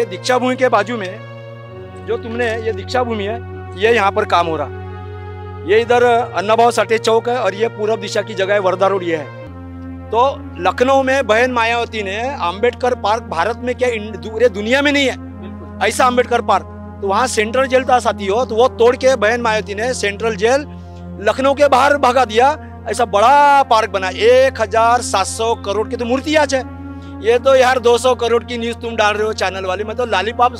ये दीक्षा भूमि के बाजू में जो तुमने ये दीक्षा भूमि है ये यहाँ पर काम हो रहा ये इधर अन्नाभाव साठे चौक है और ये पूर्व दिशा की जगह है वर्धा रोड ये है तो लखनऊ में बहन मायावती ने आम्बेडकर पार्क भारत में क्या पूरे दुनिया में नहीं है ऐसा आम्बेडकर पार्क तो वहाँ सेंट्रल जेल था साथी हो तो वो तोड़ के बहन मायावती ने सेंट्रल जेल लखनऊ के बाहर भगा दिया ऐसा बड़ा पार्क बना एक करोड़ की तो मूर्ति आज है ये तो यार 200 करोड़ की न्यूज तुम डाल रहे हो चैनल वाली मैं तो पाप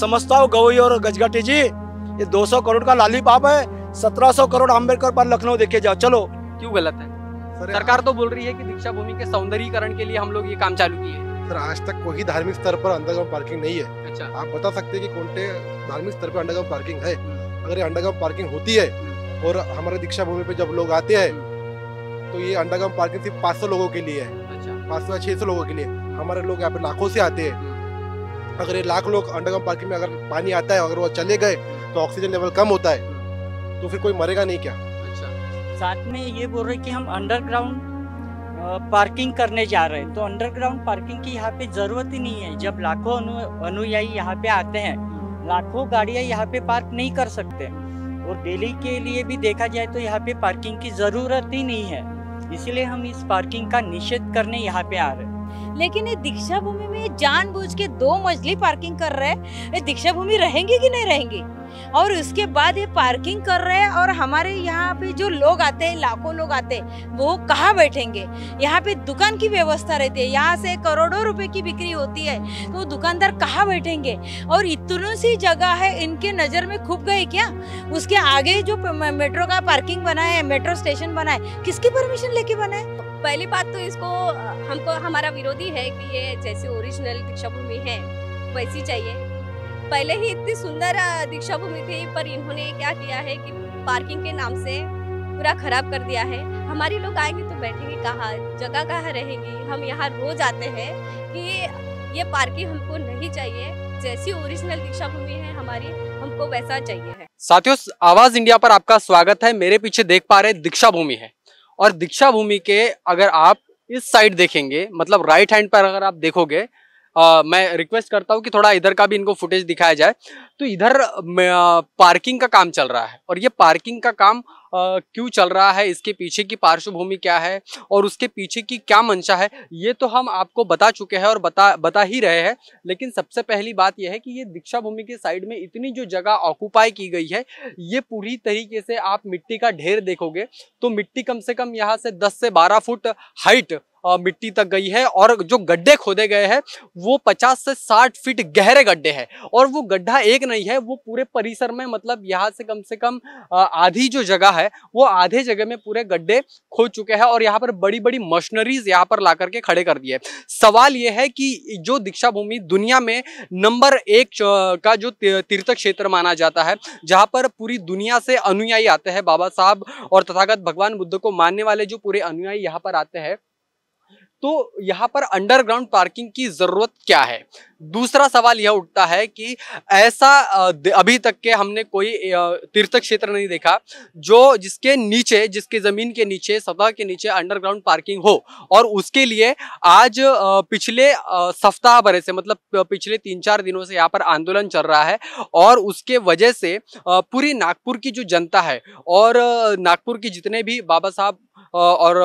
समझता हूँ गवई और गजगटी जी ये 200 करोड़ का पाप है 1700 करोड़ अम्बेडकर पर लखनऊ देखे जाओ चलो क्यों गलत है सरकार तो बोल रही है कि दीक्षा भूमि के सौंदर्यीकरण के लिए हम लोग ये काम चालू किए सर आज तक कोई धार्मिक स्तर पर अंडरग्राउंड पार्किंग नहीं है अच्छा आप बता सकते हैं कि कौन से धार्मिक स्तर पर अंडरग्राउंड पार्किंग है हम्म। अगर ये अंडरग्राउंड पार्किंग होती है हम्म। और हमारे दीक्षा भूमि पे जब लोग आते हैं हम्म। तो ये अंडरग्राउंड पार्किंग सिर्फ पाँच सौ लोगों के लिए है अच्छा। पाँच सौ या छह सौ लोगों के लिए हमारे लोग यहाँ पे लाखों से आते हैं अगर ये लाख लोग अंडरग्राउंड पार्किंग में अगर पानी आता है अगर वो चले गए तो ऑक्सीजन लेवल कम होता है तो फिर कोई मरेगा नहीं क्या अच्छा साथ में ये बोल रहे कि हम अंडरग्राउंड पार्किंग करने जा रहे हैं तो अंडरग्राउंड पार्किंग की यहाँ पे जरूरत ही नहीं है जब लाखों अनुयायी यहाँ पे आते हैं लाखों गाड़ियाँ यहाँ पे पार्क नहीं कर सकते और डेली के लिए भी देखा जाए तो यहाँ पे पार्किंग की जरूरत ही नहीं है इसलिए हम इस पार्किंग का निषेध करने यहाँ पे आ रहे हैं लेकिन ये दीक्षा भूमि में जानबूझ के दो मजली पार्किंग कर रहे हैं ये दीक्षा भूमि रहेंगे कि नहीं रहेंगे और उसके बाद ये पार्किंग कर रहे हैं और हमारे यहाँ पे जो लोग आते हैं लाखों लोग आते हैं वो कहाँ बैठेंगे यहाँ पे दुकान की व्यवस्था रहती है यहाँ से करोड़ों रुपए की बिक्री होती है तो दुकानदार कहाँ बैठेंगे और इतनों सी जगह है इनके नज़र में खूब गए क्या उसके आगे जो मेट्रो का पार्किंग बना है मेट्रो स्टेशन बना है किसकी परमिशन लेके बना है पहली बात तो इसको हमको हमारा विरोधी है कि ये जैसे ओरिजिनल दीक्षा भूमि है वैसी चाहिए पहले ही इतनी सुंदर दीक्षा भूमि थी पर इन्होंने क्या किया है कि पार्किंग के नाम से पूरा खराब कर दिया है हमारे लोग आएंगे तो बैठेंगे कहाँ जगह कहाँ रहेगी हम यहाँ रोज आते हैं कि ये पार्किंग हमको नहीं चाहिए जैसी ओरिजिनल दीक्षा भूमि है हमारी हमको वैसा चाहिए है साथियों आवाज इंडिया पर आपका स्वागत है मेरे पीछे देख पा रहे दीक्षा भूमि है और दीक्षा भूमि के अगर आप इस साइड देखेंगे मतलब राइट हैंड पर अगर आप देखोगे आ, मैं रिक्वेस्ट करता हूँ कि थोड़ा इधर का भी इनको फुटेज दिखाया जाए तो इधर पार्किंग का काम चल रहा है और ये पार्किंग का काम क्यों चल रहा है इसके पीछे की पार्श्वभूमि क्या है और उसके पीछे की क्या मंशा है ये तो हम आपको बता चुके हैं और बता बता ही रहे हैं लेकिन सबसे पहली बात यह है कि ये दीक्षा भूमि के साइड में इतनी जो जगह ऑक्यूपाई की गई है ये पूरी तरीके से आप मिट्टी का ढेर देखोगे तो मिट्टी कम से कम यहाँ से दस से बारह फुट हाइट मिट्टी तक गई है और जो गड्ढे खोदे गए हैं वो पचास से साठ फीट गहरे गड्ढे हैं और वो गड्ढा एक नहीं है वो पूरे परिसर में मतलब यहाँ से कम से कम आधी जो जगह है वो आधे जगह में पूरे गड्ढे खोद चुके हैं और यहाँ पर बड़ी बड़ी मशीनरीज यहाँ पर ला करके खड़े कर दिए सवाल ये है कि जो दीक्षा भूमि दुनिया में नंबर एक का जो तीर्थ क्षेत्र माना जाता है जहाँ पर पूरी दुनिया से अनुयायी आते हैं बाबा साहब और तथागत भगवान बुद्ध को मानने वाले जो पूरे अनुयायी यहाँ पर आते हैं तो यहाँ पर अंडरग्राउंड पार्किंग की ज़रूरत क्या है दूसरा सवाल यह उठता है कि ऐसा अभी तक के हमने कोई तीर्थ क्षेत्र नहीं देखा जो जिसके नीचे जिसके ज़मीन के नीचे सतह के नीचे अंडरग्राउंड पार्किंग हो और उसके लिए आज पिछले सप्ताह भर से मतलब पिछले तीन चार दिनों से यहाँ पर आंदोलन चल रहा है और उसके वजह से पूरी नागपुर की जो जनता है और नागपुर की जितने भी बाबा साहब और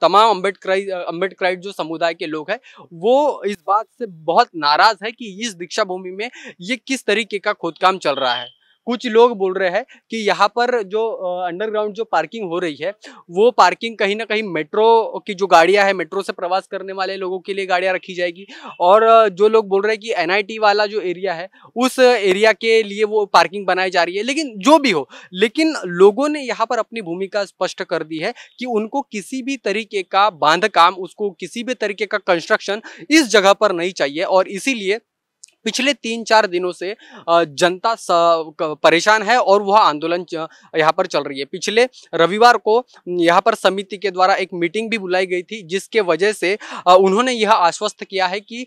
तमाम अम्बेडकराइज अम्बेडक्राइट जो समुदाय के लोग हैं वो इस बात से बहुत नाराज है कि इस दीक्षा भूमि में ये किस तरीके का खोदकाम चल रहा है कुछ लोग बोल रहे हैं कि यहाँ पर जो अंडरग्राउंड जो पार्किंग हो रही है वो पार्किंग कहीं ना कहीं मेट्रो की जो गाड़ियाँ हैं मेट्रो से प्रवास करने वाले लोगों के लिए गाड़ियाँ रखी जाएगी और जो लोग बोल रहे हैं कि एन वाला जो एरिया है उस एरिया के लिए वो पार्किंग बनाई जा रही है लेकिन जो भी हो लेकिन लोगों ने यहाँ पर अपनी भूमिका स्पष्ट कर दी है कि उनको किसी भी तरीके का बांध काम उसको किसी भी तरीके का कंस्ट्रक्शन इस जगह पर नहीं चाहिए और इसीलिए पिछले तीन चार दिनों से जनता परेशान है और वह आंदोलन यहाँ पर चल रही है पिछले रविवार को यहाँ पर समिति के द्वारा एक मीटिंग भी बुलाई गई थी जिसके वजह से उन्होंने यह आश्वस्त किया है कि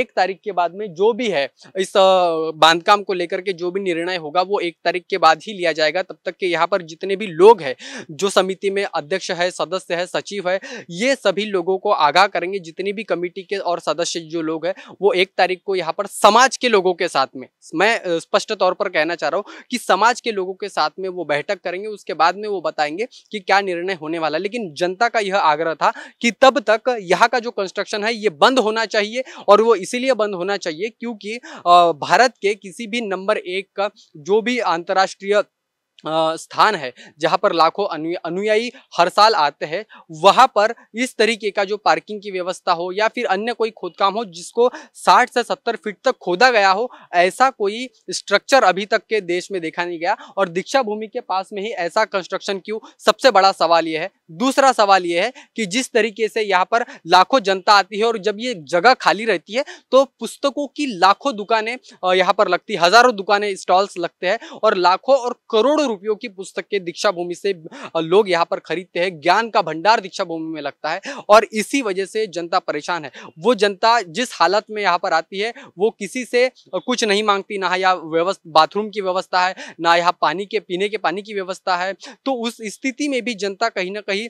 एक तारीख के बाद में जो भी है इस बांधकाम को लेकर के जो भी निर्णय होगा वो एक तारीख के बाद ही लिया जाएगा तब तक के यहाँ पर जितने भी लोग हैं जो समिति में अध्यक्ष है सदस्य है सचिव है ये सभी लोगों को आगाह करेंगे जितनी भी कमेटी के और सदस्य जो लोग हैं वो एक तारीख को यहाँ पर समाज के लोगों के साथ में मैं स्पष्ट तौर पर कहना चाह रहा हूँ कि समाज के लोगों के साथ में वो बैठक करेंगे उसके बाद में वो बताएंगे कि क्या निर्णय होने वाला लेकिन जनता का यह आग्रह था कि तब तक यहाँ का जो कंस्ट्रक्शन है ये बंद होना चाहिए और वो इसीलिए बंद होना चाहिए क्योंकि भारत के किसी भी नंबर एक का जो भी अंतर्राष्ट्रीय स्थान है जहाँ पर लाखों अनुयायी हर साल आते हैं वहाँ पर इस तरीके का जो पार्किंग की व्यवस्था हो या फिर अन्य कोई खोदकाम हो जिसको 60 से 70 फीट तक खोदा गया हो ऐसा कोई स्ट्रक्चर अभी तक के देश में देखा नहीं गया और दीक्षा भूमि के पास में ही ऐसा कंस्ट्रक्शन क्यों सबसे बड़ा सवाल ये है दूसरा सवाल ये है कि जिस तरीके से यहाँ पर लाखों जनता आती है और जब ये जगह खाली रहती है तो पुस्तकों की लाखों दुकानें यहाँ पर लगती हजारों दुकानें स्टॉल्स लगते हैं और लाखों और करोड़ों रुपयों की पुस्तक के दीक्षा भूमि से लोग यहाँ पर खरीदते हैं ज्ञान का भंडार दीक्षा भूमि में लगता है और इसी वजह से जनता परेशान है वो जनता जिस हालत में यहाँ पर आती है वो किसी से कुछ नहीं मांगती ना यहाँ व्यवस्था बाथरूम की व्यवस्था है ना यहाँ पानी के पीने के पानी की व्यवस्था है तो उस स्थिति में भी जनता कहीं ना कहीं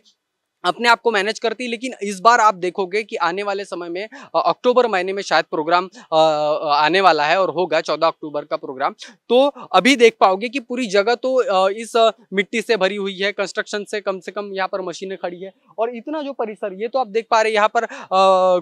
अपने आप को मैनेज करती लेकिन इस बार आप देखोगे कि आने वाले समय में अक्टूबर महीने में शायद प्रोग्राम आने वाला है और होगा चौदह अक्टूबर का प्रोग्राम तो अभी देख पाओगे कि पूरी जगह तो इस मिट्टी से भरी हुई है कंस्ट्रक्शन से कम से कम यहाँ पर मशीनें खड़ी है और इतना जो परिसर ये तो आप देख पा रहे यहाँ पर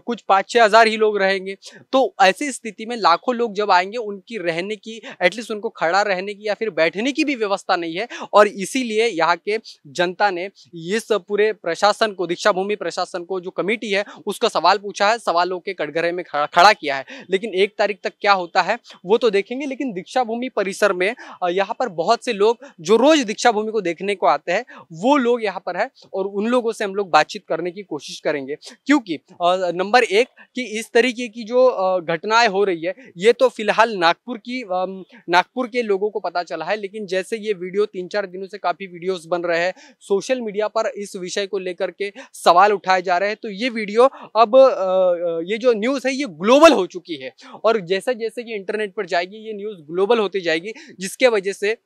कुछ पाँच छः हज़ार ही लोग रहेंगे तो ऐसी स्थिति में लाखों लोग जब आएंगे उनकी रहने की एटलीस्ट उनको खड़ा रहने की या फिर बैठने की भी व्यवस्था नहीं है और इसीलिए यहाँ के जनता ने इस पूरे प्रशासन प्रशासन को दीक्षा भूमि प्रशासन को जो कमेटी है उसका सवाल पूछा है सवालों के कटघरे में खड़ा, खड़ा किया है लेकिन एक तारीख तक क्या होता है वो तो देखेंगे लेकिन दीक्षा भूमि परिसर में यहाँ पर बहुत से लोग जो रोज दीक्षा भूमि को देखने को आते हैं वो लोग यहाँ पर है और उन लोगों से हम लोग बातचीत करने की कोशिश करेंगे क्योंकि नंबर एक कि इस तरीके की जो घटनाएं हो रही है ये तो फिलहाल नागपुर की नागपुर के लोगों को पता चला है लेकिन जैसे ये वीडियो तीन चार दिनों से काफी वीडियोस बन रहे हैं सोशल मीडिया पर इस विषय को लेकर लेकर के सवाल उठाए जा रहे हैं तो ये वीडियो अब ये जो न्यूज़ है ये ग्लोबल हो चुकी है और जैसे जैसे ये इंटरनेट पर जाएगी ये न्यूज़ ग्लोबल होती जाएगी जिसके वजह से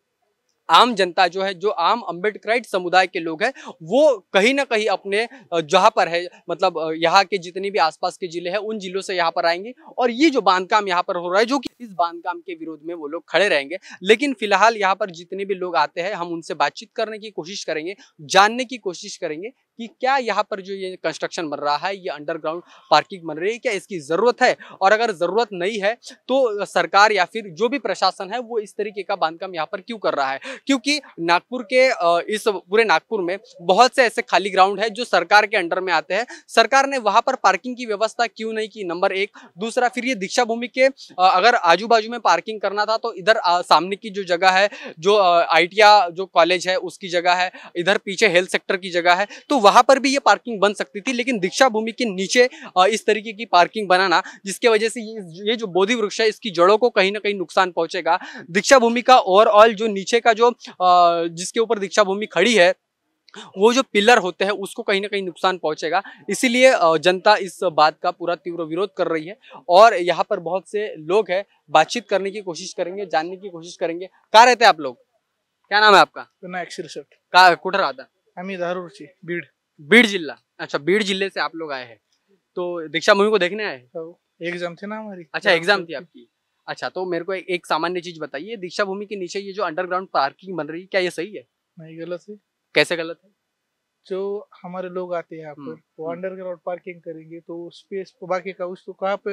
आम जनता जो है जो आम अम्बेडकराइट समुदाय के लोग हैं वो कहीं ना कहीं अपने जहाँ पर है मतलब यहाँ के जितने भी आसपास के जिले हैं उन जिलों से यहाँ पर आएंगे और ये जो बांध काम यहाँ पर हो रहा है जो कि इस बांध काम के विरोध में वो लोग खड़े रहेंगे लेकिन फिलहाल यहाँ पर जितने भी लोग आते हैं हम उनसे बातचीत करने की कोशिश करेंगे जानने की कोशिश करेंगे कि क्या यहाँ पर जो ये कंस्ट्रक्शन बन रहा है ये अंडरग्राउंड पार्किंग बन रही है क्या इसकी ज़रूरत है और अगर ज़रूरत नहीं है तो सरकार या फिर जो भी प्रशासन है वो इस तरीके का बांधकाम यहाँ पर क्यों कर रहा है क्योंकि नागपुर के इस पूरे नागपुर में बहुत से ऐसे खाली ग्राउंड है जो सरकार के अंडर में आते हैं सरकार ने वहाँ पर पार्किंग की व्यवस्था क्यों नहीं की नंबर एक दूसरा फिर ये दीक्षा भूमि के अगर आजू बाजू में पार्किंग करना था तो इधर सामने की जो जगह है जो आई जो कॉलेज है उसकी जगह है इधर पीछे हेल्थ सेक्टर की जगह है तो वहाँ पर भी ये पार्किंग बन सकती थी लेकिन दीक्षा भूमि के नीचे इस तरीके की पार्किंग बनाना जिसके वजह से ये जो बोधि वृक्ष है इसकी जड़ों को कहीं ना कहीं नुकसान पहुंचेगा दीक्षा भूमि का ओवरऑल जो नीचे का जो जिसके ऊपर दीक्षा भूमि खड़ी है वो जो पिलर होते हैं उसको कहीं ना कहीं नुकसान पहुंचेगा इसीलिए जनता इस बात का पूरा तीव्र विरोध कर रही है और यहाँ पर बहुत से लोग हैं बातचीत करने की कोशिश करेंगे जानने की कोशिश करेंगे कहाँ रहते हैं आप लोग क्या नाम है आपका मैं कुटर आता आम्ही दारूची बीड बीड़ जिला अच्छा बीड़ जिले से आप लोग आए हैं तो दीक्षा मूवी को देखने आए एग्जाम थे ना हमारी अच्छा एग्जाम थी आपकी अच्छा तो मेरे को एक सामान्य चीज बताइए दीक्षा भूमि के नीचे ये जो अंडरग्राउंड पार्किंग बन रही है क्या ये सही है नहीं गलत है कैसे गलत है जो हमारे लोग आते हैं यहाँ पर हम्म, वो अंडरग्राउंड हम्म. पार्किंग करेंगे तो स्पेस बाकी का उसको तो कहाँ पे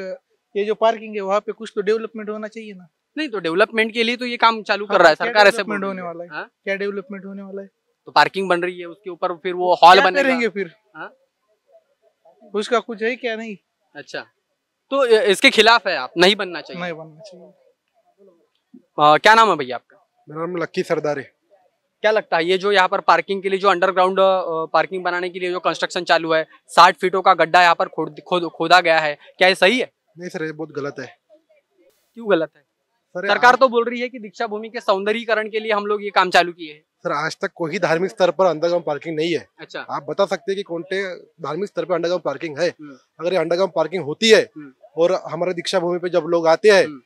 ये जो पार्किंग है वहाँ पे कुछ तो डेवलपमेंट होना चाहिए ना नहीं तो डेवलपमेंट के लिए तो ये काम चालू हाँ, कर रहा है सरकार ऐसे हाँ? होने वाला है क्या डेवलपमेंट होने वाला है तो पार्किंग बन रही है उसके ऊपर फिर वो हॉल बने रहेंगे फिर हाँ? उसका कुछ है क्या नहीं अच्छा तो इसके खिलाफ है आप नहीं बनना चाहिए नहीं बनना चाहिए आ, क्या नाम है भैया आपका मेरा नाम लक्की सरदार है क्या लगता है ये जो यहाँ पर पार्किंग के लिए जो अंडरग्राउंड पार्किंग बनाने के लिए जो कंस्ट्रक्शन चालू है साठ फीटों का गड्ढा यहाँ पर खोद, खोद खोदा गया है क्या ये सही है नहीं सर ये बहुत गलत है क्यों गलत है सरकार तो बोल रही है की दीक्षा भूमि के सौंदर्यीकरण के लिए हम लोग ये काम चालू किए हैं सर आज तक कोई धार्मिक स्तर पर अंडरग्राउंड पार्किंग नहीं है अच्छा आप बता सकते हैं कि कौन से धार्मिक स्तर पर अंडरग्राउंड पार्किंग है हम्म। अगर ये अंडरग्राउंड पार्किंग होती है हम्म। और हमारे दीक्षा भूमि पे जब लोग आते हैं हम्म।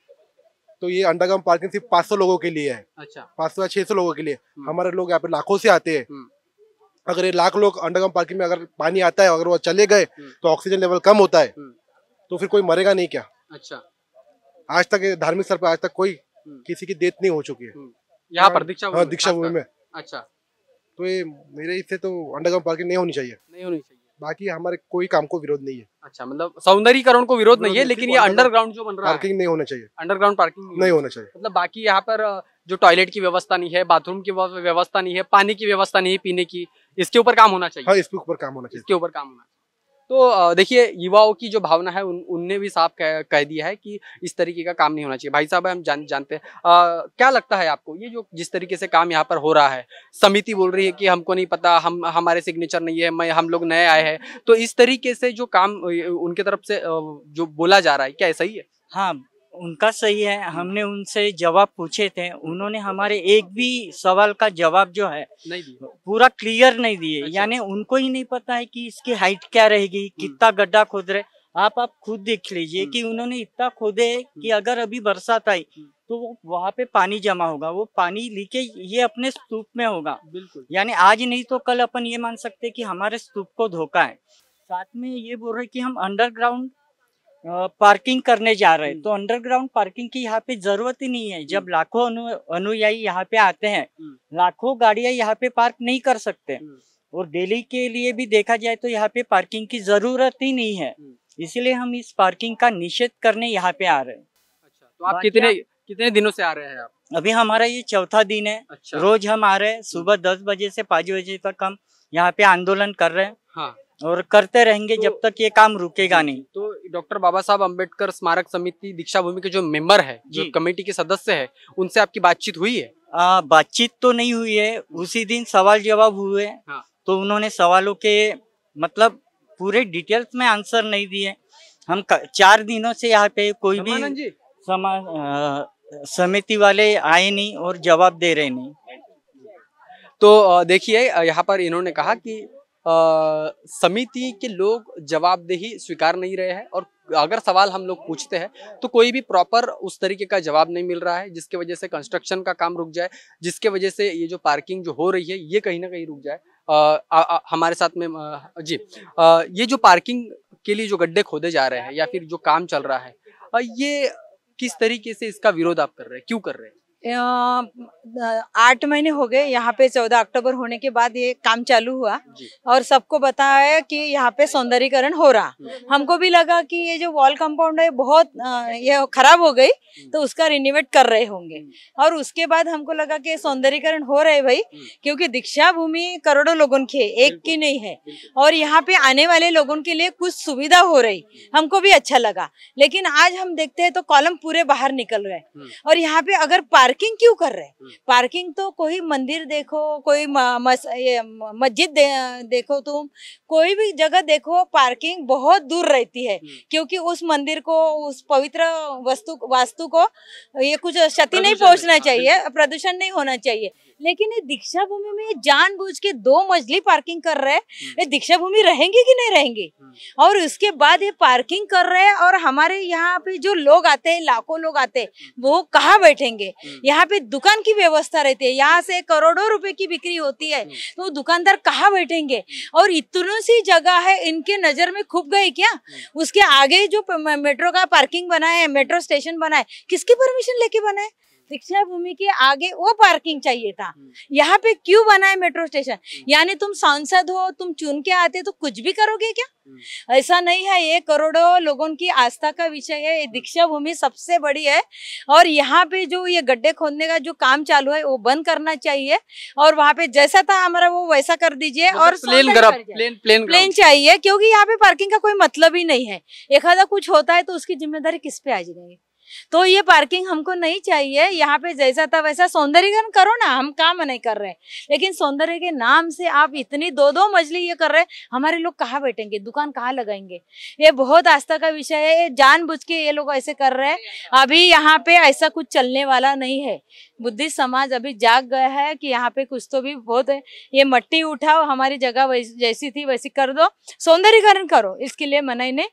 तो ये अंडरग्राउंड पार्किंग सिर्फ पांच सौ लोगों के लिए है अच्छा। पांच सौ या छह सौ लोगों के लिए हमारे लोग यहाँ पे लाखों से आते हैं अगर ये लाख लोग अंडरग्राउंड पार्किंग में अगर पानी आता है अगर वो चले गए तो ऑक्सीजन लेवल कम होता है तो फिर कोई मरेगा नहीं क्या अच्छा आज तक धार्मिक स्तर पर आज तक कोई किसी की डेथ नहीं हो चुकी है यहाँ पर दीक्षा हाँ, दीक्षा भूमि में अच्छा तो ये मेरे इससे तो अंडरग्राउंड पार्किंग नहीं होनी चाहिए नहीं होनी चाहिए बाकी हमारे कोई काम को विरोध नहीं है अच्छा मतलब सौंदर्यीकरण को विरोध नहीं है लेकिन ये अंडरग्राउंड जो बन रहा है पार्किंग नहीं होना चाहिए अंडरग्राउंड पार्किंग नहीं होना चाहिए मतलब बाकी यहाँ पर जो टॉयलेट की व्यवस्था नहीं है बाथरूम की व्यवस्था नहीं है पानी की व्यवस्था नहीं है पीने की इसके ऊपर काम होना चाहिए हाँ, इसके ऊपर काम होना चाहिए इसके ऊपर काम होना चाहिए तो देखिए युवाओं की जो भावना है उन उनने भी साफ कह, कह दिया है कि इस तरीके का काम नहीं होना चाहिए भाई साहब हम जान जानते हैं क्या लगता है आपको ये जो जिस तरीके से काम यहाँ पर हो रहा है समिति बोल रही है कि हमको नहीं पता हम हमारे सिग्नेचर नहीं है मैं हम लोग नए आए हैं तो इस तरीके से जो काम उनके तरफ से जो बोला जा रहा है क्या सही है हाँ उनका सही है हमने उनसे जवाब पूछे थे उन्होंने हमारे एक भी सवाल का जवाब जो है पूरा क्लियर नहीं दिए अच्छा। यानी अच्छा। उनको ही नहीं पता है कि इसकी हाइट क्या रहेगी हम्म। कितना गड्ढा खोद रहे आप आप खुद देख लीजिए हम्म। कि उन्होंने इतना खोदे कि हम्म। अगर अभी बरसात आई तो वो वहाँ पे पानी जमा होगा वो पानी लीकेज ये अपने स्तूप में होगा बिल्कुल यानी आज नहीं तो कल अपन ये मान सकते कि हमारे स्तूप को धोखा है साथ में ये बोल रहे कि हम अंडरग्राउंड पार्किंग करने जा रहे हैं हम्म। तो अंडरग्राउंड पार्किंग की यहाँ पे जरूरत ही नहीं है हम्म। जब लाखों अनु अनुयायी यहाँ पे आते हैं हम्म। लाखों गाड़िया यहाँ पे पार्क नहीं कर सकते और दिल्ली के लिए भी देखा जाए तो यहाँ पे पार्किंग की जरूरत ही नहीं है इसलिए हम इस पार्किंग का निषेध करने यहाँ पे आ रहे हैं अच्छा तो आप कितने कितने दिनों से आ रहे हैं आप अभी हमारा ये चौथा दिन है अच्छा। रोज हम आ रहे हैं सुबह दस बजे से पाँच बजे तक हम यहाँ पे आंदोलन कर रहे हैं हाँ। और करते रहेंगे तो, जब तक ये काम रुकेगा नहीं तो डॉक्टर बाबा साहब अम्बेडकर स्मारक समिति दीक्षा भूमि के जो मेंबर है जो कमेटी के सदस्य है उनसे आपकी बातचीत हुई है आ, बातचीत तो नहीं हुई है उसी दिन सवाल जवाब हुए हाँ। तो उन्होंने सवालों के मतलब पूरे डिटेल्स में आंसर नहीं दिए हम चार दिनों से यहाँ पे कोई भी समिति वाले आए नहीं और जवाब दे रहे नहीं तो देखिए यहाँ पर इन्होंने कहा कि समिति के लोग जवाबदेही स्वीकार नहीं रहे हैं और अगर सवाल हम लोग पूछते हैं तो कोई भी प्रॉपर उस तरीके का जवाब नहीं मिल रहा है जिसके वजह से कंस्ट्रक्शन का काम रुक जाए जिसके वजह से ये जो पार्किंग जो हो रही है ये कहीं ना कहीं रुक जाए आ, आ, आ, हमारे साथ में जी ये जो पार्किंग के लिए जो गड्ढे खोदे जा रहे हैं या फिर जो काम चल रहा है ये किस तरीके से इसका विरोध आप कर रहे हैं क्यों कर रहे हैं आठ महीने हो गए यहाँ पे चौदह अक्टूबर होने के बाद ये काम चालू हुआ और सबको बताया कि यहाँ पे सौंदर्यकरण हो रहा हम्म। हमको भी लगा कि ये जो वॉल कंपाउंड है बहुत ये खराब हो गई हम्म। तो उसका रिनोवेट कर रहे होंगे हम्म। और उसके बाद हमको लगा कि सौंदर्यकरण हो रहे भाई क्योंकि दीक्षा भूमि करोड़ों लोगों की है एक की नहीं है और यहाँ पे आने वाले लोगों के लिए कुछ सुविधा हो रही हमको भी अच्छा लगा लेकिन आज हम देखते हैं तो कॉलम पूरे बाहर निकल रहे और यहाँ पे अगर पार्किंग क्यों कर रहे हम्म। पार्किंग तो कोई मंदिर देखो कोई मस्जिद दे, देखो तुम कोई भी जगह देखो पार्किंग बहुत दूर रहती है हम्म। क्योंकि उस मंदिर को उस पवित्र वस्तु वास्तु को ये कुछ क्षति नहीं पहुंचना हाँ, चाहिए प्रदूषण नहीं होना चाहिए लेकिन ये दीक्षा भूमि में जान बुझ के दो मजली पार्किंग कर रहे हैं हम्म। ये दीक्षा भूमि रहेंगे कि नहीं रहेंगे हम्म। और उसके बाद ये पार्किंग कर रहे हैं और हमारे यहाँ पे जो लोग आते हैं लाखों लोग आते हैं हम्म। वो कहाँ बैठेंगे यहाँ पे दुकान की व्यवस्था रहती है यहाँ से करोड़ों रुपए की बिक्री होती है तो दुकानदार कहाँ बैठेंगे और इतनी सी जगह है इनके नजर में खूब गए क्या उसके आगे जो मेट्रो का पार्किंग बना है मेट्रो स्टेशन बना है किसकी परमिशन लेके बनाए दीक्षा भूमि के आगे वो पार्किंग चाहिए था हम्म। यहाँ पे क्यों बना है मेट्रो स्टेशन हम्म। यानी तुम सांसद हो तुम चुन के आते तो कुछ भी करोगे क्या हम्म। ऐसा नहीं है ये करोड़ों लोगों की आस्था का विषय है ये दीक्षा भूमि सबसे बड़ी है और यहाँ पे जो ये गड्ढे खोदने का जो काम चालू है वो बंद करना चाहिए और वहाँ पे जैसा था हमारा वो वैसा कर दीजिए मतलब और प्लेन प्लेन प्लेन चाहिए क्योंकि यहाँ पे पार्किंग का कोई मतलब ही नहीं है एक कुछ होता है तो उसकी जिम्मेदारी किस पे आ जाएगी तो ये पार्किंग हमको नहीं चाहिए यहाँ पे जैसा था वैसा सौंदर्यकरण करो ना हम काम नहीं कर रहे हैं लेकिन सौंदर्य के नाम से आप इतनी दो दो मजली ये कर रहे हैं हमारे लोग कहाँ बैठेंगे दुकान कहाँ लगाएंगे ये बहुत आस्था का विषय है ये जान के ये लोग ऐसे कर रहे हैं अभी यहाँ पे ऐसा कुछ चलने वाला नहीं है बुद्धिस्ट समाज अभी जाग गया है कि यहाँ पे कुछ तो भी बहुत है ये मट्टी उठाओ हमारी जगह जैसी थी वैसी कर दो सौंदर्यकरण करो इसके लिए मनाई ने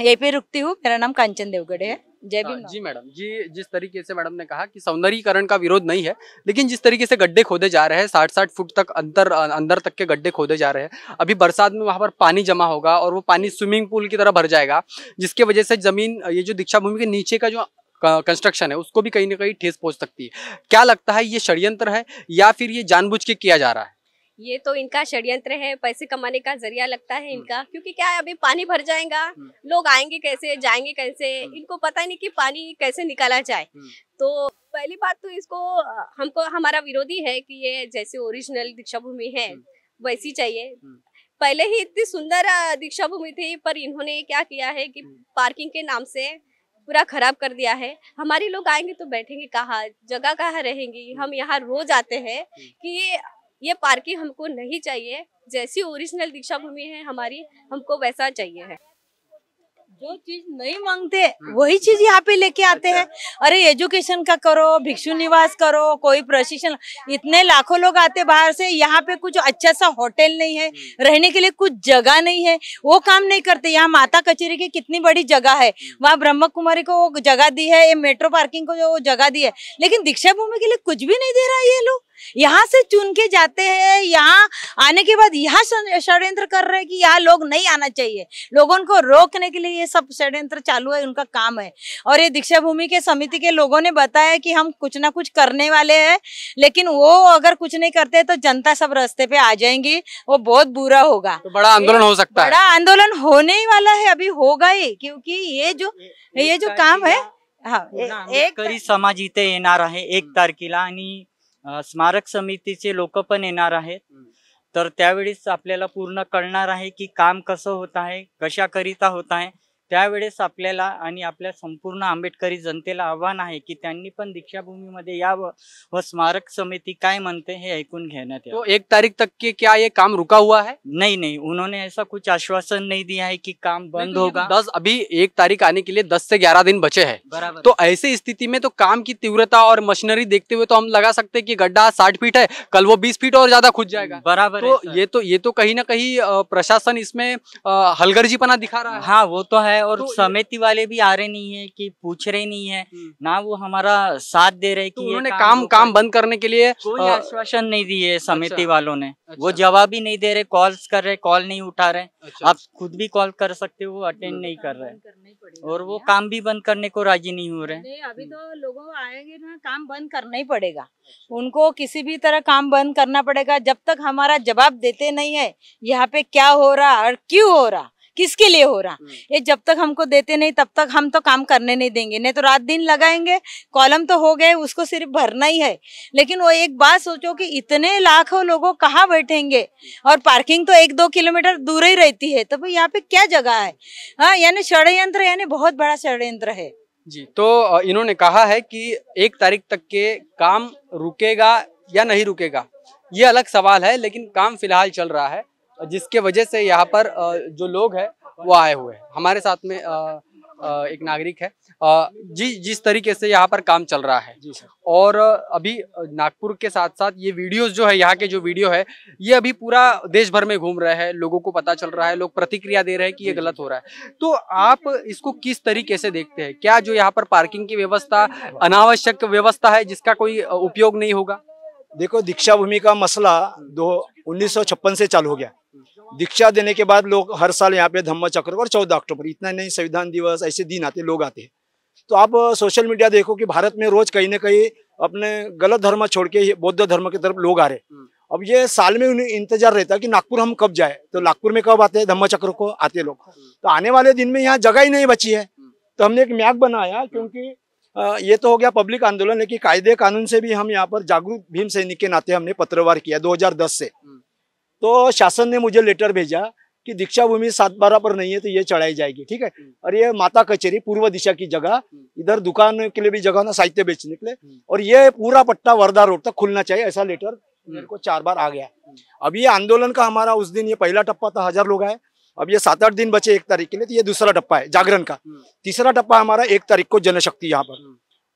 यही पे रुकती हूँ मेरा नाम कांचन देवगढ़ है जय हाँ, भीम जी मैडम जी जिस तरीके से मैडम ने कहा कि सौंदर्यीकरण का विरोध नहीं है लेकिन जिस तरीके से गड्ढे खोदे जा रहे हैं साठ साठ फुट तक अंतर अंदर तक के गड्ढे खोदे जा रहे हैं अभी बरसात में वहाँ पर पानी जमा होगा और वो पानी स्विमिंग पूल की तरह भर जाएगा जिसके वजह से जमीन ये जो दीक्षा भूमि के नीचे का जो कंस्ट्रक्शन है उसको भी कहीं ना कहीं ठेस पहुँच सकती है क्या लगता है ये षड्यंत्र है या फिर ये जानबूझ के किया जा रहा है ये तो इनका षड्यंत्र है पैसे कमाने का जरिया लगता है हम्म। इनका क्योंकि क्या है अभी पानी भर जाएगा हम्म। लोग आएंगे कैसे जाएंगे कैसे हम्म। इनको पता नहीं कि पानी कैसे निकाला जाए तो पहली बात तो इसको हमको हमारा विरोधी है कि ये जैसे ओरिजिनल दीक्षा भूमि है वैसी चाहिए पहले ही इतनी सुंदर दीक्षा भूमि थी पर इन्होंने क्या किया है कि पार्किंग के नाम से पूरा खराब कर दिया है हमारे लोग आएंगे तो बैठेंगे कहाँ जगह कहाँ रहेंगी हम यहाँ रोज आते हैं कि ये ये पार्किंग हमको नहीं चाहिए जैसी ओरिजिनल दीक्षा भूमि है हमारी हमको वैसा चाहिए है जो चीज नहीं मांगते हम्म। वही चीज यहाँ पे लेके आते हैं अच्छा। अरे एजुकेशन का करो भिक्षु निवास करो कोई प्रशिक्षण इतने लाखों लोग आते बाहर से यहाँ पे कुछ अच्छा सा होटल नहीं है हम्म। रहने के लिए कुछ जगह नहीं है वो काम नहीं करते यहाँ माता कचेरी की कितनी बड़ी जगह है हम्म। वहाँ ब्रह्म कुमारी को वो जगह दी है ये मेट्रो पार्किंग को जो जगह दी है लेकिन दीक्षा भूमि के लिए कुछ भी नहीं दे रहा है ये लोग यहाँ से चुन के जाते हैं यहाँ आने के बाद यहाँ षड्यंत्र कर रहे हैं कि यहाँ लोग नहीं आना चाहिए लोगों को रोकने के लिए ये सब षड्यंत्र चालू है उनका काम है और ये दीक्षा भूमि के समिति के लोगों ने बताया कि हम कुछ ना कुछ करने वाले हैं लेकिन वो अगर कुछ नहीं करते तो जनता सब रस्ते पे आ जाएंगी वो बहुत बुरा होगा तो बड़ा आंदोलन हो सकता है बड़ा आंदोलन होने ही वाला है अभी होगा ही क्योंकि ये जो ये जो काम है हाँ ए, एक तरी समाज इथे एक तारखेला स्मारक समितीचे लोक पण येणार आहेत तर त्यावेळीच आपल्याला पूर्ण कळणार आहे की काम कसं होत आहे कशाकरिता होत आहे त्यावेळेस आपल्याला आणि आपल्या संपूर्ण आंबेडकरी जनतेला आव्हान आहे की त्यांनी पण दीक्षाभूमीमध्ये यावं व स्मारक समिती काय म्हणते हे ऐकून घेण्यात तो एक तारीख तक के क्या ये काम रुका हुआ है नहीं नहीं उन्होंने ऐसा कुछ आश्वासन नहीं दिया है कि काम बंद होगा दस अभी एक तारीख आने के लिए दस से ग्यारह दिन बचे है बराबर तो ऐसे स्थिति में तो काम की तीव्रता और मशीनरी देखते हुए तो हम लगा सकते हैं कि गड्ढा साठ फीट है कल वो बीस फीट और ज्यादा खुद जाएगा बराबर तो ये तो ये तो कहीं ना कहीं प्रशासन इसमें हलगर्जीपना दिखा रहा है हाँ वो तो है है और तो समिति वाले भी आ रहे नहीं है कि पूछ रहे नहीं है हम्म। ना वो हमारा साथ दे रहे तो उन्होंने काम काम, काम बंद करने के लिए कोई आश्वासन नहीं दिए समिति अच्छा, वालों ने अच्छा, वो जवाब ही नहीं दे रहे कॉल कर रहे कॉल नहीं उठा रहे अच्छा, आप खुद भी कॉल कर सकते हो अटेंड नहीं कर रहे और वो काम भी बंद करने को राजी नहीं हो रहे अभी तो हम्म। लोगों आएंगे ना काम बंद करना ही पड़ेगा अच्छा। उनको किसी भी तरह काम बंद करना पड़ेगा जब तक हमारा जवाब देते नहीं है यहाँ पे क्या हो रहा और क्यों हो रहा किसके लिए हो रहा हम्म। ये जब तक हमको देते नहीं तब तक हम तो काम करने नहीं देंगे नहीं तो रात दिन लगाएंगे कॉलम तो हो गए उसको सिर्फ भरना ही है लेकिन वो एक बात सोचो कि इतने लाखों लोगों कहाँ बैठेंगे और पार्किंग तो एक दो किलोमीटर दूर ही रहती है तो भाई यहाँ पे क्या जगह है हाँ यानी षडयंत्र यानी बहुत बड़ा षडयंत्र है जी तो इन्होंने कहा है कि एक तारीख तक के काम रुकेगा या नहीं रुकेगा ये अलग सवाल है लेकिन काम फिलहाल चल रहा है जिसके वजह से यहाँ पर जो लोग हैं वो आए हुए हैं हमारे साथ में एक नागरिक है जी जिस तरीके से यहाँ पर काम चल रहा है और अभी नागपुर के साथ साथ ये वीडियोस जो है यहाँ के जो वीडियो है ये अभी पूरा देश भर में घूम रहे हैं लोगों को पता चल रहा है लोग प्रतिक्रिया दे रहे हैं कि ये गलत हो रहा है तो आप इसको किस तरीके से देखते हैं क्या जो यहाँ पर पार्किंग की व्यवस्था अनावश्यक व्यवस्था है जिसका कोई उपयोग नहीं होगा देखो दीक्षा भूमि का मसला दो उन्नीस से चालू हो गया दीक्षा देने के बाद लोग हर साल यहाँ पे धम्म चक्र और चौदह अक्टूबर इतना नहीं संविधान दिवस ऐसे दिन आते लोग आते हैं तो आप सोशल मीडिया देखो कि भारत में रोज कहीं ना कहीं अपने गलत धर्म छोड़ के बौद्ध धर्म की तरफ लोग आ रहे हम्म। अब ये साल में उन्हें इंतजार रहता है कि नागपुर हम कब जाए तो नागपुर में कब आते हैं धम्म चक्र को आते लोग हम्म। तो आने वाले दिन में यहाँ जगह ही नहीं बची है हम्म। तो हमने एक मैप बनाया क्योंकि ये तो हो गया पब्लिक आंदोलन लेकिन कायदे कानून से भी हम यहाँ पर जागरूक भीम सैनिक के नाते हमने पत्रवार किया दो से तो शासन ने मुझे लेटर भेजा कि दीक्षा भूमि सात बारह पर नहीं है तो ये चढ़ाई जाएगी ठीक है हम्म। और ये माता कचेरी पूर्व दिशा की जगह हम्म। इधर दुकान के लिए भी जगह ना साहित्य बेचने के हम्म। लिए और ये पूरा पट्टा वर्धा रोड तक खुलना चाहिए ऐसा लेटर मेरे को चार बार आ गया अब ये आंदोलन का हमारा उस दिन ये पहला टप्पा था हजार लोग आए अब ये सात आठ दिन बचे एक तारीख के लिए तो ये दूसरा टप्पा है जागरण का तीसरा टप्पा हमारा एक तारीख को जनशक्ति यहाँ पर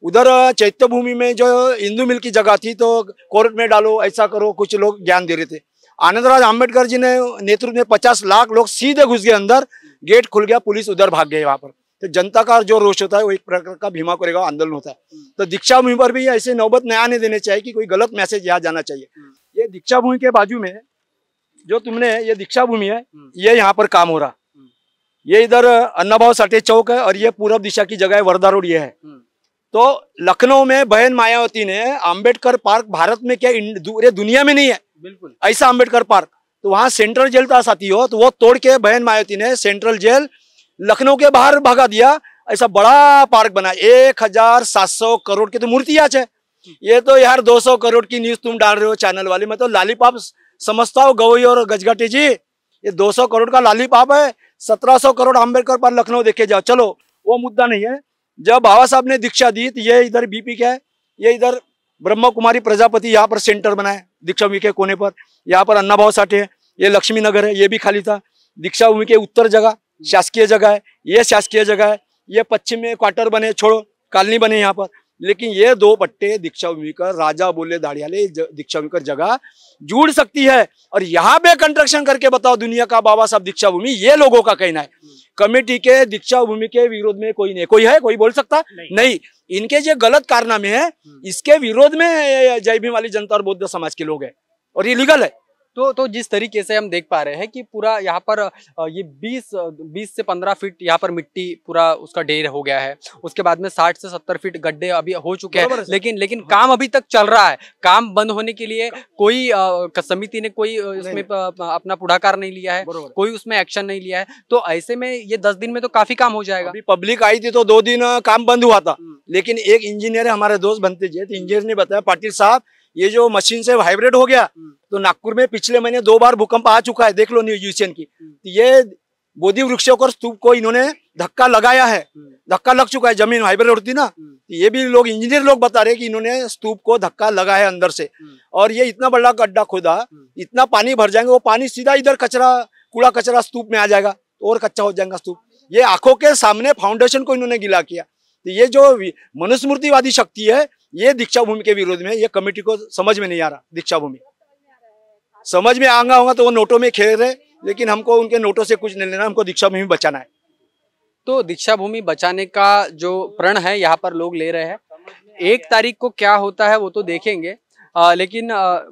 उधर चैत्य भूमि में जो हिंदू मिल की जगह थी तो कोर्ट में डालो ऐसा करो कुछ लोग ज्ञान दे रहे थे आनंदराज आम्बेडकर जी ने नेतृत्व में पचास लाख लोग सीधे घुस गए अंदर गेट खुल गया पुलिस उधर भाग गई वहां पर तो जनता का जो रोष होता है वो एक प्रकार का भीमा करेगा आंदोलन होता है हम्म। तो दीक्षा भूमि पर भी ऐसे नौबत नया आने देने चाहिए कि कोई गलत मैसेज यहाँ जाना चाहिए हम्म। ये दीक्षा भूमि के बाजू में जो तुमने ये दीक्षा भूमि है हम्म। ये यहाँ पर काम हो रहा ये इधर अन्नाभाव साठे चौक है और ये पूर्व दिशा की जगह है वर्धा रोड ये है तो लखनऊ में बहन मायावती ने आम्बेडकर पार्क भारत में क्या पूरे दुनिया में नहीं है बिल्कुल ऐसा अम्बेडकर पार्क तो वहाँ सेंट्रल जेल था तो हो तो वो तोड़ के बहन मायावती ने सेंट्रल जेल लखनऊ के बाहर भागा दिया ऐसा बड़ा पार्क बना एक हजार सात सौ करोड़ की तो मूर्ति आज है ये तो यार दो सौ करोड़ की न्यूज तुम डाल रहे हो चैनल वाले मैं तो लालीपाप समझता हूँ गवई और गजगाटी जी ये दो सौ करोड़ का लालीपाप है सत्रह सौ करोड़ अम्बेडकर पर लखनऊ देखे जाओ चलो वो मुद्दा नहीं है जब बाबा साहब ने दीक्षा दी तो ये इधर बीपी का है ये इधर ब्रह्मा कुमारी प्रजापति यहाँ पर सेंटर बनाए दीक्षा भूमि के कोने पर यहाँ पर अन्ना भाव साठे है ये लक्ष्मी नगर है ये भी खाली था दीक्षा भूमि के उत्तर जगह शासकीय जगह है ये शासकीय जगह है ये पश्चिम में क्वार्टर बने छोड़ो कॉलोनी बने यहाँ पर लेकिन ये दो पट्टे दीक्षा भूमि कर राजा बोले दाड़ियाले दीक्षा भूमि कर जगह जुड़ सकती है और यहाँ पे कंस्ट्रक्शन करके बताओ दुनिया का बाबा साहब दीक्षा भूमि ये लोगों का कहना है हम्म। कमेटी के दीक्षा भूमि के विरोध में कोई नहीं कोई है कोई बोल सकता नहीं, नहीं। इनके जो गलत कारनामे है हम्म। इसके विरोध में जय भीम वाली जनता और बौद्ध समाज के लोग है और ये लीगल है तो तो जिस तरीके से हम देख पा रहे हैं कि पूरा यहाँ पर ये 20 20 से 15 फीट यहाँ पर मिट्टी पूरा उसका ढेर हो गया है उसके बाद में 60 से 70 फीट गड्ढे अभी हो चुके हैं लेकिन लेकिन हाँ। काम अभी तक चल रहा है काम बंद होने के लिए कोई समिति ने कोई उसमें अपना पुढ़ाकार नहीं लिया है कोई उसमें एक्शन नहीं लिया है तो ऐसे में ये दस दिन में तो काफी काम हो जाएगा पब्लिक आई थी तो दो दिन काम बंद हुआ था हम्म। लेकिन एक इंजीनियर हमारे दोस्त बनते थे तो इंजीनियर ने बताया पाटिल साहब ये जो मशीन से हाइब्रिड हो गया हम्म। तो नागपुर में पिछले महीने दो बार भूकंप आ चुका है देख लो न्यूज यूसीएन की हम्म। तो ये बोधि वृक्ष और स्तूप को इन्होंने धक्का लगाया है हम्म। धक्का लग चुका है जमीन हाइब्रिड होती ना तो ये भी लोग इंजीनियर लोग बता रहे कि इन्होंने स्तूप को धक्का लगा है अंदर से और ये इतना बड़ा गड्ढा खोदा इतना पानी भर जाएंगे वो पानी सीधा इधर कचरा कूड़ा कचरा स्तूप में आ जाएगा तो और कच्चा हो जाएगा स्तूप ये आंखों के सामने फाउंडेशन को इन्होंने गिला किया तो ये जो मनुस्मृतिवादी शक्ति है ये दीक्षा भूमि के विरोध में ये कमेटी को समझ में नहीं आ रहा दीक्षा भूमि समझ में आंगा होगा तो वो नोटों में खेल रहे लेकिन हमको उनके नोटों से कुछ नहीं लेना हमको दीक्षा भूमि बचाना है तो दीक्षा भूमि बचाने का जो प्रण है यहाँ पर लोग ले रहे हैं एक तारीख को क्या होता है वो तो देखेंगे आ, लेकिन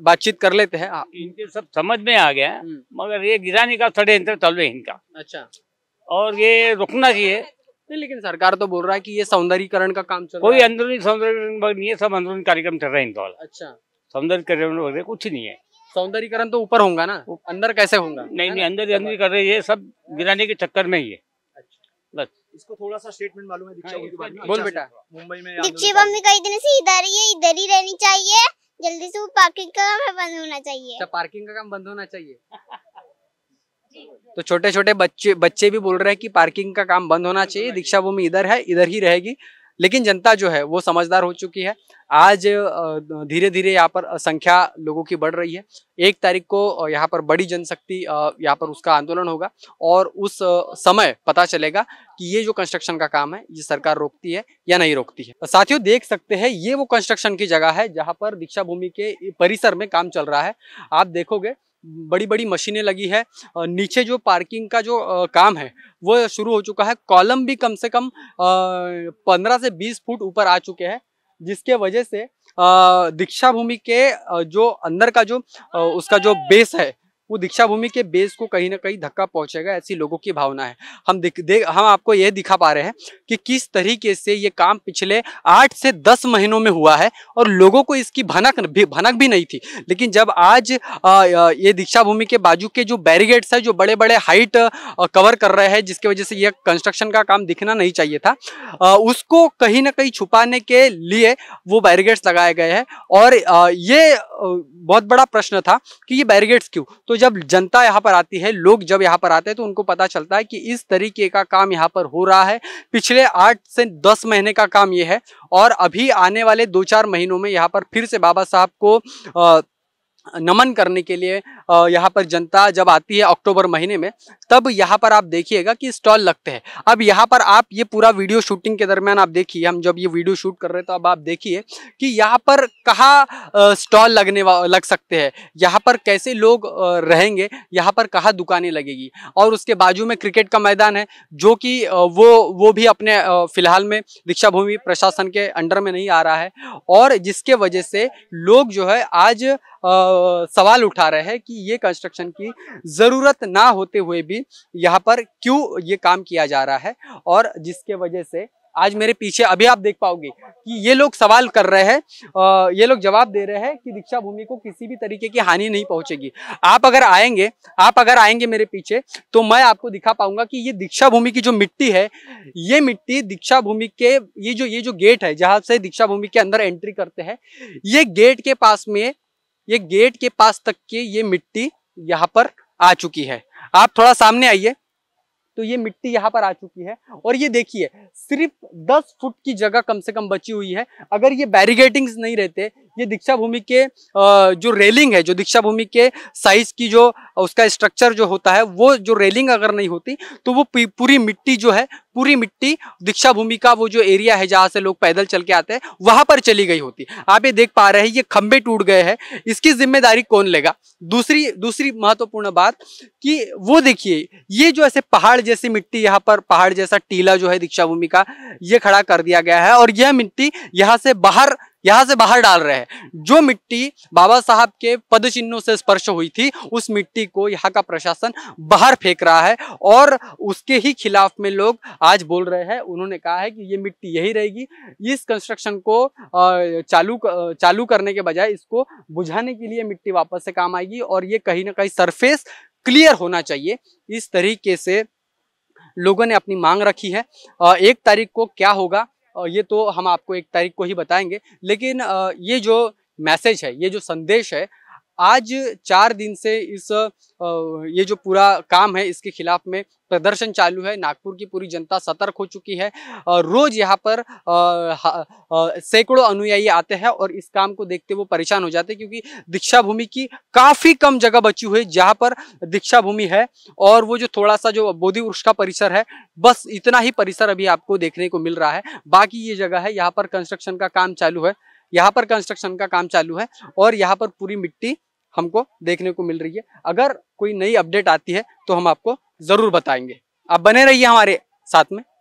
बातचीत कर लेते हैं इनके सब समझ में आ गया हम्म। मगर ये गिराने का षडयंत्र चल रहे इनका अच्छा और ये रुकना चाहिए नहीं लेकिन सरकार तो बोल रहा है कि ये सौंदर्यीकरण का काम चल कोई अंदरूनी सौंदर्यकरण नहीं है सब अंदरूनी कार्यक्रम चल रहा है इंदौर अच्छा सौंदर्यकरण वगैरह कुछ नहीं है सौंदर्यकरण तो ऊपर होगा ना अंदर कैसे होगा नहीं नहीं अंदर अंदर कर रहे ये सब गिराने के चक्कर में ही है अच्छा। बस इसको थोड़ा सा स्टेटमेंट मालूम है दीक्षा के बारे में बोल अच्छा बेटा मुंबई में दीक्षा मम्मी कई दिन से इधर ही इधर ही रहनी चाहिए जल्दी से वो पार्किंग अच्छा, का काम बंद होना चाहिए पार्किंग का काम बंद होना चाहिए तो छोटे छोटे बच्चे बच्चे भी बोल रहे हैं कि पार्किंग का काम बंद होना चाहिए दीक्षा भूमि इधर है इधर ही रहेगी लेकिन जनता जो है वो समझदार हो चुकी है आज धीरे धीरे यहाँ पर संख्या लोगों की बढ़ रही है एक तारीख को यहाँ पर बड़ी जनशक्ति यहाँ पर उसका आंदोलन होगा और उस समय पता चलेगा कि ये जो कंस्ट्रक्शन का काम है ये सरकार रोकती है या नहीं रोकती है साथियों देख सकते हैं ये वो कंस्ट्रक्शन की जगह है जहाँ पर दीक्षा भूमि के परिसर में काम चल रहा है आप देखोगे बड़ी बड़ी मशीनें लगी है नीचे जो पार्किंग का जो काम है वो शुरू हो चुका है कॉलम भी कम से कम पंद्रह से बीस फुट ऊपर आ चुके हैं जिसके वजह से दीक्षा भूमि के जो अंदर का जो उसका जो बेस है वो दीक्षा भूमि के बेस को कहीं ना कहीं धक्का पहुंचेगा ऐसी लोगों की भावना है हम दिख दे हम आपको यह दिखा पा रहे हैं कि किस तरीके से ये काम पिछले आठ से दस महीनों में हुआ है और लोगों को इसकी भनक भी भनक भी नहीं थी लेकिन जब आज ये दीक्षा भूमि के बाजू के जो बैरिगेड्स है जो बड़े बड़े हाइट कवर कर रहे हैं जिसकी वजह से यह कंस्ट्रक्शन का काम दिखना नहीं चाहिए था उसको कहीं ना कहीं छुपाने के लिए वो बैरिगेड्स लगाए गए हैं और ये बहुत बड़ा प्रश्न था कि ये बैरिगेड्स क्यों तो तो जब जनता यहाँ पर आती है लोग जब यहाँ पर आते हैं तो उनको पता चलता है कि इस तरीके का काम यहाँ पर हो रहा है पिछले आठ से दस महीने का काम ये है और अभी आने वाले दो चार महीनों में यहाँ पर फिर से बाबा साहब को आ, नमन करने के लिए यहाँ पर जनता जब आती है अक्टूबर महीने में तब यहाँ पर आप देखिएगा कि स्टॉल लगते हैं अब यहाँ पर आप ये पूरा वीडियो शूटिंग के दरमियान आप देखिए हम जब ये वीडियो शूट कर रहे हैं तो अब आप देखिए कि यहाँ पर कहाँ स्टॉल लगने लग सकते हैं यहाँ पर कैसे लोग रहेंगे यहाँ पर कहाँ दुकानें लगेगी और उसके बाजू में क्रिकेट का मैदान है जो कि वो वो भी अपने फिलहाल में दीक्षा भूमि प्रशासन के अंडर में नहीं आ रहा है और जिसके वजह से लोग जो है आज आ, सवाल उठा रहे हैं कि कि ये कंस्ट्रक्शन की ज़रूरत ना होते हुए भी यहाँ पर क्यों ये काम किया जा रहा है और जिसके वजह से आज मेरे पीछे अभी आप देख पाओगे कि ये लोग सवाल कर रहे हैं ये लोग जवाब दे रहे हैं कि दीक्षा भूमि को किसी भी तरीके की हानि नहीं पहुंचेगी आप अगर आएंगे आप अगर आएंगे मेरे पीछे तो मैं आपको दिखा पाऊंगा कि ये दीक्षा भूमि की जो मिट्टी है ये मिट्टी दीक्षा भूमि के ये जो ये जो गेट है जहाँ से दीक्षा भूमि के अंदर एंट्री करते हैं ये गेट के पास में ये गेट के पास तक की ये मिट्टी यहाँ पर आ चुकी है आप थोड़ा सामने आइए तो ये मिट्टी यहाँ पर आ चुकी है और ये देखिए सिर्फ 10 फुट की जगह कम से कम बची हुई है अगर ये बैरिगेटिंग्स नहीं रहते ये दीक्षा भूमि के जो रेलिंग है जो दीक्षा भूमि के साइज की जो उसका स्ट्रक्चर जो होता है वो जो रेलिंग अगर नहीं होती तो वो पूरी मिट्टी जो है पूरी मिट्टी दीक्षा भूमि का वो जो एरिया है जहाँ से लोग पैदल चल के आते हैं वहाँ पर चली गई होती आप ये देख पा रहे हैं ये खंबे टूट गए हैं इसकी जिम्मेदारी कौन लेगा दूसरी दूसरी महत्वपूर्ण बात कि वो देखिए ये जो ऐसे पहाड़ जैसी मिट्टी यहाँ पर पहाड़ जैसा टीला जो है दीक्षा भूमि का ये खड़ा कर दिया गया है और यह मिट्टी यहाँ से बाहर यहाँ से बाहर डाल रहे हैं जो मिट्टी बाबा साहब के पद चिन्हों से स्पर्श हुई थी उस मिट्टी को यहाँ का प्रशासन बाहर फेंक रहा है और उसके ही खिलाफ में लोग आज बोल रहे हैं उन्होंने कहा है कि ये मिट्टी यही रहेगी इस कंस्ट्रक्शन को चालू चालू करने के बजाय इसको बुझाने के लिए मिट्टी वापस से काम आएगी और ये कहीं ना कहीं सरफेस क्लियर होना चाहिए इस तरीके से लोगों ने अपनी मांग रखी है एक तारीख को क्या होगा ये तो हम आपको एक तारीख को ही बताएंगे लेकिन ये जो मैसेज है ये जो संदेश है आज चार दिन से इस ये जो पूरा काम है इसके खिलाफ में प्रदर्शन चालू है नागपुर की पूरी जनता सतर्क हो चुकी है रोज यहाँ पर सैकड़ों अनुयायी आते हैं और इस काम को देखते वो परेशान हो जाते हैं क्योंकि दीक्षा भूमि की काफी कम जगह बची हुई जहाँ पर दीक्षा भूमि है और वो जो थोड़ा सा जो बोधि वृक्ष का परिसर है बस इतना ही परिसर अभी आपको देखने को मिल रहा है बाकी ये जगह है यहाँ पर कंस्ट्रक्शन का काम चालू है यहाँ पर कंस्ट्रक्शन का काम चालू है और यहाँ पर पूरी मिट्टी हमको देखने को मिल रही है अगर कोई नई अपडेट आती है तो हम आपको ज़रूर बताएंगे आप बने रहिए हमारे साथ में